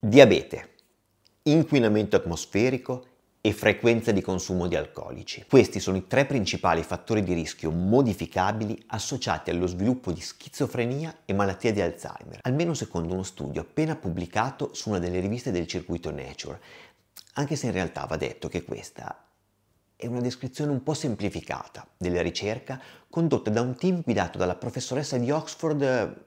Diabete, inquinamento atmosferico e frequenza di consumo di alcolici. Questi sono i tre principali fattori di rischio modificabili associati allo sviluppo di schizofrenia e malattia di Alzheimer, almeno secondo uno studio appena pubblicato su una delle riviste del circuito Nature, anche se in realtà va detto che questa è una descrizione un po' semplificata della ricerca condotta da un team guidato dalla professoressa di Oxford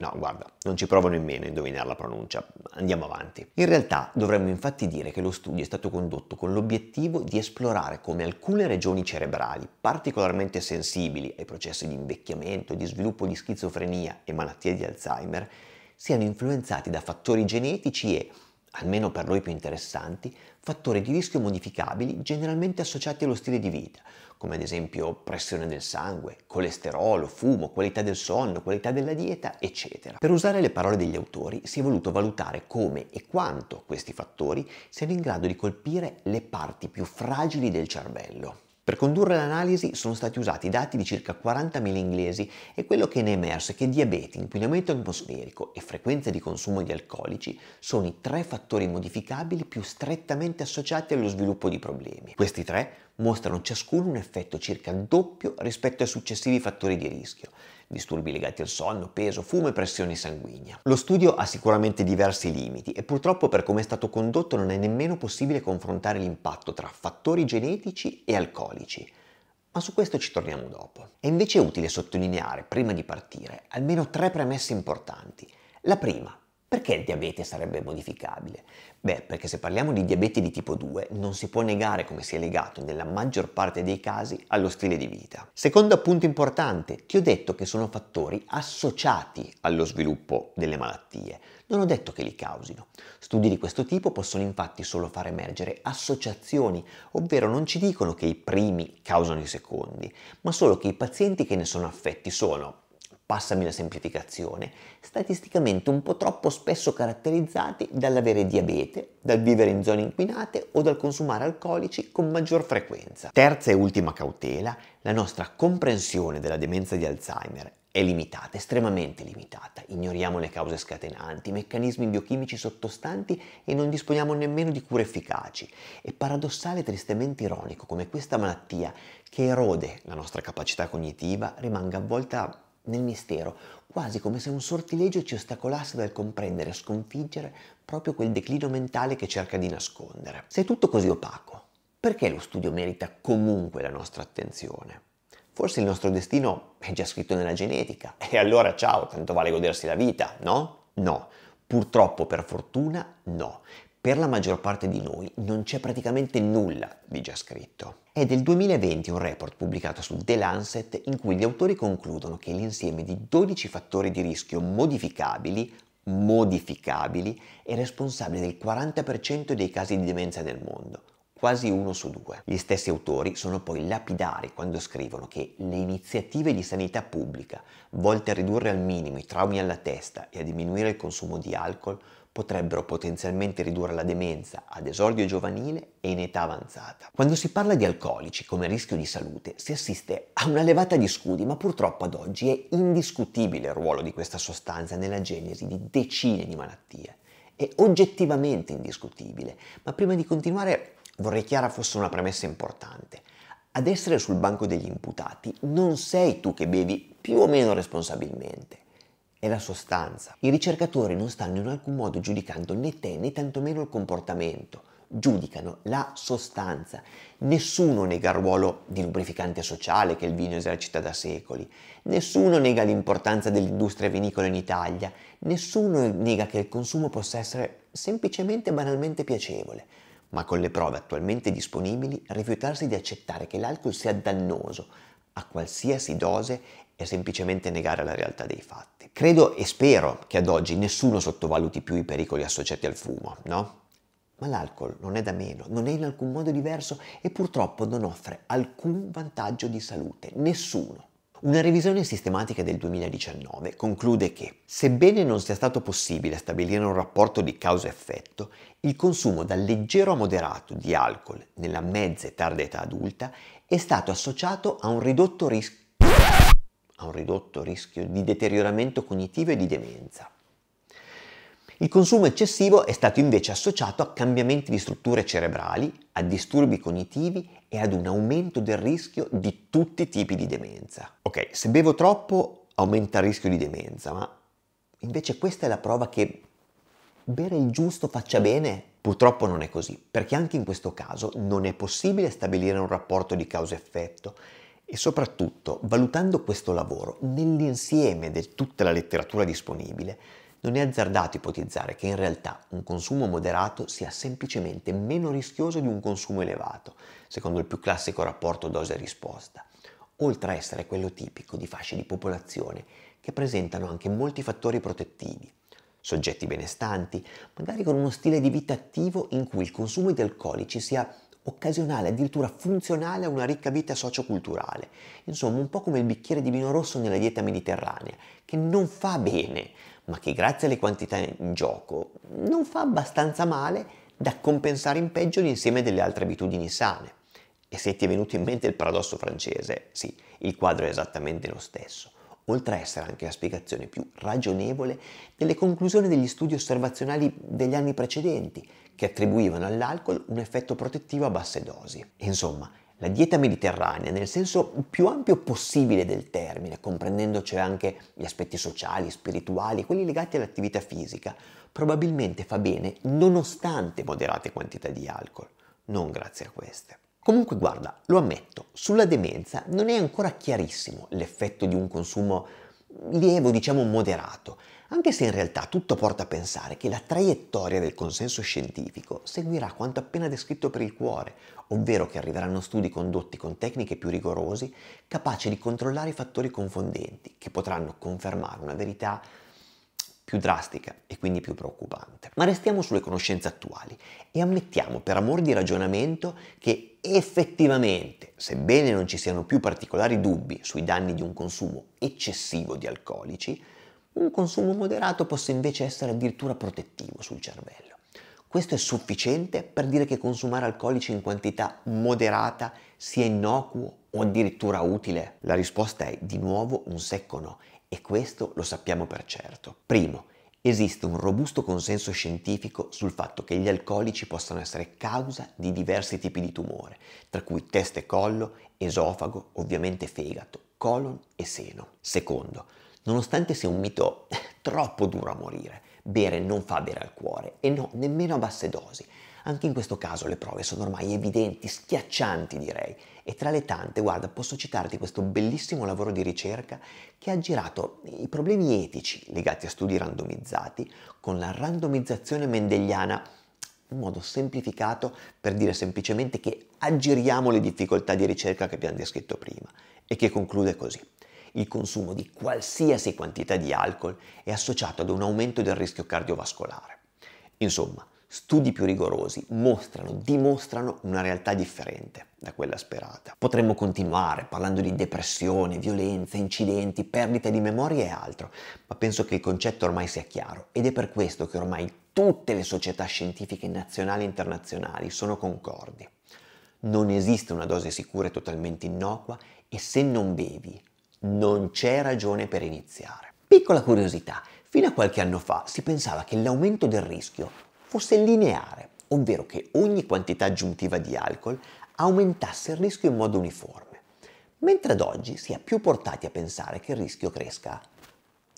No, guarda, non ci provo nemmeno a indovinare la pronuncia. Andiamo avanti. In realtà dovremmo infatti dire che lo studio è stato condotto con l'obiettivo di esplorare come alcune regioni cerebrali, particolarmente sensibili ai processi di invecchiamento, di sviluppo di schizofrenia e malattie di Alzheimer, siano influenzati da fattori genetici e almeno per noi più interessanti, fattori di rischio modificabili generalmente associati allo stile di vita, come ad esempio pressione del sangue, colesterolo, fumo, qualità del sonno, qualità della dieta, eccetera. Per usare le parole degli autori si è voluto valutare come e quanto questi fattori siano in grado di colpire le parti più fragili del cervello. Per condurre l'analisi sono stati usati dati di circa 40.000 inglesi e quello che ne è emerso è che diabete, inquinamento atmosferico e frequenza di consumo di alcolici sono i tre fattori modificabili più strettamente associati allo sviluppo di problemi. Questi tre mostrano ciascuno un effetto circa doppio rispetto ai successivi fattori di rischio, disturbi legati al sonno, peso, fumo e pressione sanguigna. Lo studio ha sicuramente diversi limiti e purtroppo per come è stato condotto non è nemmeno possibile confrontare l'impatto tra fattori genetici e alcolici. Ma su questo ci torniamo dopo. È invece utile sottolineare, prima di partire, almeno tre premesse importanti. La prima, perché il diabete sarebbe modificabile? Beh, perché se parliamo di diabete di tipo 2, non si può negare come sia legato nella maggior parte dei casi allo stile di vita. Secondo appunto importante, ti ho detto che sono fattori associati allo sviluppo delle malattie, non ho detto che li causino. Studi di questo tipo possono infatti solo far emergere associazioni, ovvero non ci dicono che i primi causano i secondi, ma solo che i pazienti che ne sono affetti sono passami la semplificazione, statisticamente un po' troppo spesso caratterizzati dall'avere diabete, dal vivere in zone inquinate o dal consumare alcolici con maggior frequenza. Terza e ultima cautela, la nostra comprensione della demenza di Alzheimer è limitata, estremamente limitata. Ignoriamo le cause scatenanti, i meccanismi biochimici sottostanti e non disponiamo nemmeno di cure efficaci. È paradossale e tristemente ironico come questa malattia, che erode la nostra capacità cognitiva, rimanga avvolta nel mistero, quasi come se un sortilegio ci ostacolasse dal comprendere e sconfiggere proprio quel declino mentale che cerca di nascondere. Se è tutto così opaco, perché lo studio merita comunque la nostra attenzione? Forse il nostro destino è già scritto nella genetica e allora ciao, tanto vale godersi la vita, no? No, purtroppo per fortuna no, per la maggior parte di noi non c'è praticamente nulla di già scritto. È del 2020 un report pubblicato su The Lancet in cui gli autori concludono che l'insieme di 12 fattori di rischio modificabili modificabili è responsabile del 40% dei casi di demenza nel mondo, quasi uno su due. Gli stessi autori sono poi lapidari quando scrivono che le iniziative di sanità pubblica volte a ridurre al minimo i traumi alla testa e a diminuire il consumo di alcol potrebbero potenzialmente ridurre la demenza ad esordio giovanile e in età avanzata. Quando si parla di alcolici come rischio di salute, si assiste a una levata di scudi, ma purtroppo ad oggi è indiscutibile il ruolo di questa sostanza nella genesi di decine di malattie. È oggettivamente indiscutibile, ma prima di continuare vorrei chiara fosse una premessa importante. Ad essere sul banco degli imputati non sei tu che bevi più o meno responsabilmente, è la sostanza. I ricercatori non stanno in alcun modo giudicando né te né tantomeno il comportamento, giudicano la sostanza. Nessuno nega il ruolo di lubrificante sociale che il vino esercita da secoli, nessuno nega l'importanza dell'industria vinicola in Italia, nessuno nega che il consumo possa essere semplicemente banalmente piacevole ma con le prove attualmente disponibili rifiutarsi di accettare che l'alcol sia dannoso a qualsiasi dose è semplicemente negare la realtà dei fatti. Credo e spero che ad oggi nessuno sottovaluti più i pericoli associati al fumo, no? Ma l'alcol non è da meno, non è in alcun modo diverso e purtroppo non offre alcun vantaggio di salute, nessuno. Una revisione sistematica del 2019 conclude che, sebbene non sia stato possibile stabilire un rapporto di causa-effetto, il consumo da leggero a moderato di alcol nella mezza e tarda età adulta è stato associato a un ridotto rischio, a un ridotto rischio di deterioramento cognitivo e di demenza. Il consumo eccessivo è stato invece associato a cambiamenti di strutture cerebrali, a disturbi cognitivi e ad un aumento del rischio di tutti i tipi di demenza. Ok, se bevo troppo aumenta il rischio di demenza, ma invece questa è la prova che bere il giusto faccia bene? Purtroppo non è così, perché anche in questo caso non è possibile stabilire un rapporto di causa-effetto e soprattutto, valutando questo lavoro nell'insieme di tutta la letteratura disponibile, non è azzardato ipotizzare che in realtà un consumo moderato sia semplicemente meno rischioso di un consumo elevato, secondo il più classico rapporto dose-risposta, oltre a essere quello tipico di fasce di popolazione che presentano anche molti fattori protettivi, soggetti benestanti, magari con uno stile di vita attivo in cui il consumo di alcolici sia occasionale, addirittura funzionale a una ricca vita socioculturale. Insomma, un po' come il bicchiere di vino rosso nella dieta mediterranea, che non fa bene, ma che grazie alle quantità in gioco non fa abbastanza male da compensare in peggio l'insieme delle altre abitudini sane. E se ti è venuto in mente il paradosso francese, sì, il quadro è esattamente lo stesso, oltre a essere anche la spiegazione più ragionevole delle conclusioni degli studi osservazionali degli anni precedenti, che attribuivano all'alcol un effetto protettivo a basse dosi. Insomma, la dieta mediterranea, nel senso più ampio possibile del termine, comprendendo cioè anche gli aspetti sociali, spirituali, quelli legati all'attività fisica, probabilmente fa bene nonostante moderate quantità di alcol, non grazie a queste. Comunque guarda, lo ammetto, sulla demenza non è ancora chiarissimo l'effetto di un consumo lievo, diciamo moderato, anche se in realtà tutto porta a pensare che la traiettoria del consenso scientifico seguirà quanto appena descritto per il cuore, ovvero che arriveranno studi condotti con tecniche più rigorosi, capaci di controllare i fattori confondenti, che potranno confermare una verità più drastica e quindi più preoccupante. Ma restiamo sulle conoscenze attuali e ammettiamo per amor di ragionamento che effettivamente, sebbene non ci siano più particolari dubbi sui danni di un consumo eccessivo di alcolici, un consumo moderato possa invece essere addirittura protettivo sul cervello. Questo è sufficiente per dire che consumare alcolici in quantità moderata sia innocuo o addirittura utile? La risposta è di nuovo un secco no e questo lo sappiamo per certo. Primo, esiste un robusto consenso scientifico sul fatto che gli alcolici possano essere causa di diversi tipi di tumore, tra cui testa e collo, esofago, ovviamente fegato, colon e seno. Secondo, nonostante sia un mito troppo duro a morire, Bere non fa bere al cuore e no, nemmeno a basse dosi. Anche in questo caso le prove sono ormai evidenti, schiaccianti direi, e tra le tante, guarda, posso citarti questo bellissimo lavoro di ricerca che ha girato i problemi etici legati a studi randomizzati con la randomizzazione mendeliana un modo semplificato per dire semplicemente che aggiriamo le difficoltà di ricerca che abbiamo descritto prima e che conclude così il consumo di qualsiasi quantità di alcol è associato ad un aumento del rischio cardiovascolare. Insomma, studi più rigorosi mostrano, dimostrano una realtà differente da quella sperata. Potremmo continuare parlando di depressione, violenza, incidenti, perdita di memoria e altro, ma penso che il concetto ormai sia chiaro ed è per questo che ormai tutte le società scientifiche nazionali e internazionali sono concordi. Non esiste una dose sicura e totalmente innocua e se non bevi non c'è ragione per iniziare. Piccola curiosità, fino a qualche anno fa si pensava che l'aumento del rischio fosse lineare, ovvero che ogni quantità aggiuntiva di alcol aumentasse il rischio in modo uniforme, mentre ad oggi si è più portati a pensare che il rischio cresca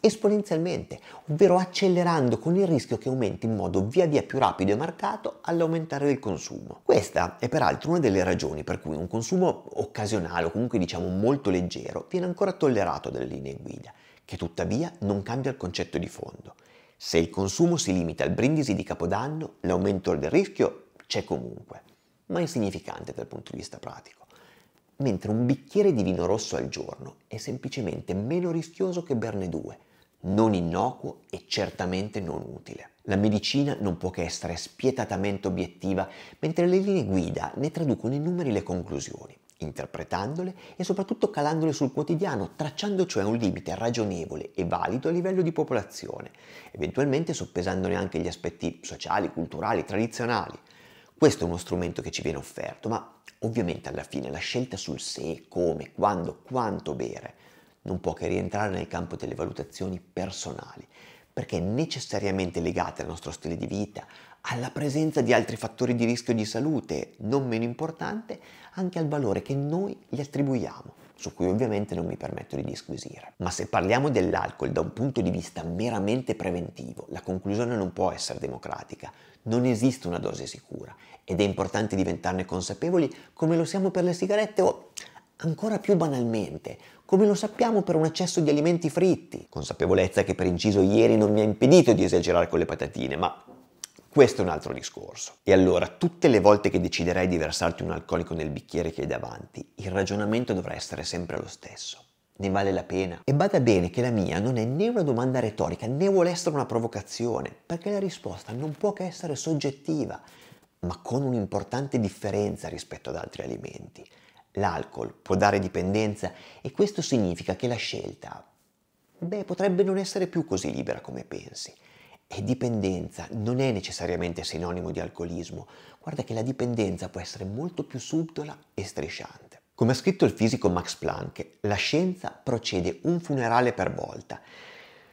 esponenzialmente, ovvero accelerando con il rischio che aumenti in modo via via più rapido e marcato all'aumentare del consumo. Questa è peraltro una delle ragioni per cui un consumo occasionale o comunque diciamo molto leggero viene ancora tollerato dalle linee guida, che tuttavia non cambia il concetto di fondo. Se il consumo si limita al brindisi di Capodanno, l'aumento del rischio c'è comunque, ma insignificante dal punto di vista pratico mentre un bicchiere di vino rosso al giorno è semplicemente meno rischioso che berne due, non innocuo e certamente non utile. La medicina non può che essere spietatamente obiettiva, mentre le linee guida ne traducono in numeri le conclusioni, interpretandole e soprattutto calandole sul quotidiano, tracciando cioè un limite ragionevole e valido a livello di popolazione, eventualmente soppesandone anche gli aspetti sociali, culturali, tradizionali. Questo è uno strumento che ci viene offerto, ma ovviamente alla fine la scelta sul se, come, quando, quanto bere non può che rientrare nel campo delle valutazioni personali, perché necessariamente legate al nostro stile di vita, alla presenza di altri fattori di rischio di salute, non meno importante, anche al valore che noi gli attribuiamo, su cui ovviamente non mi permetto di disquisire. Ma se parliamo dell'alcol da un punto di vista meramente preventivo, la conclusione non può essere democratica, non esiste una dose sicura ed è importante diventarne consapevoli come lo siamo per le sigarette o ancora più banalmente come lo sappiamo per un eccesso di alimenti fritti. Consapevolezza che per inciso ieri non mi ha impedito di esagerare con le patatine, ma questo è un altro discorso. E allora, tutte le volte che deciderai di versarti un alcolico nel bicchiere che hai davanti, il ragionamento dovrà essere sempre lo stesso. Ne vale la pena? E bada bene che la mia non è né una domanda retorica né vuole essere una provocazione, perché la risposta non può che essere soggettiva, ma con un'importante differenza rispetto ad altri alimenti. L'alcol può dare dipendenza e questo significa che la scelta, beh, potrebbe non essere più così libera come pensi. E dipendenza non è necessariamente sinonimo di alcolismo. Guarda che la dipendenza può essere molto più subdola e strisciante. Come ha scritto il fisico Max Planck, la scienza procede un funerale per volta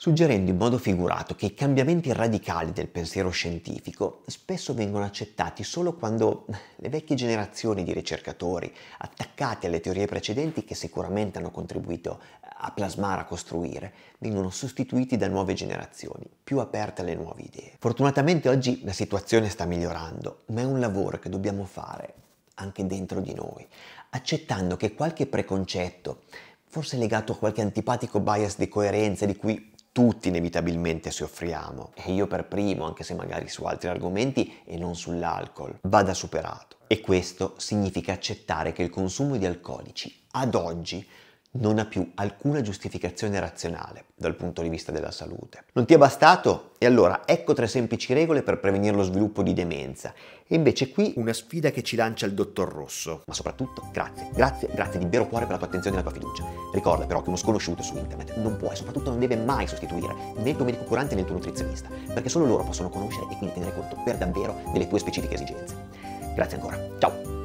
suggerendo in modo figurato che i cambiamenti radicali del pensiero scientifico spesso vengono accettati solo quando le vecchie generazioni di ricercatori, attaccati alle teorie precedenti che sicuramente hanno contribuito a plasmare, a costruire, vengono sostituiti da nuove generazioni, più aperte alle nuove idee. Fortunatamente oggi la situazione sta migliorando, ma è un lavoro che dobbiamo fare anche dentro di noi, accettando che qualche preconcetto, forse legato a qualche antipatico bias di coerenza di cui tutti inevitabilmente soffriamo e io per primo, anche se magari su altri argomenti e non sull'alcol, vada superato. E questo significa accettare che il consumo di alcolici ad oggi non ha più alcuna giustificazione razionale dal punto di vista della salute. Non ti è bastato? E allora ecco tre semplici regole per prevenire lo sviluppo di demenza. E invece qui una sfida che ci lancia il dottor Rosso. Ma soprattutto grazie, grazie, grazie di vero cuore per la tua attenzione e la tua fiducia. Ricorda però che uno sconosciuto su internet non può e soprattutto non deve mai sostituire né il tuo medico curante né il tuo nutrizionista, perché solo loro possono conoscere e quindi tenere conto per davvero delle tue specifiche esigenze. Grazie ancora. Ciao!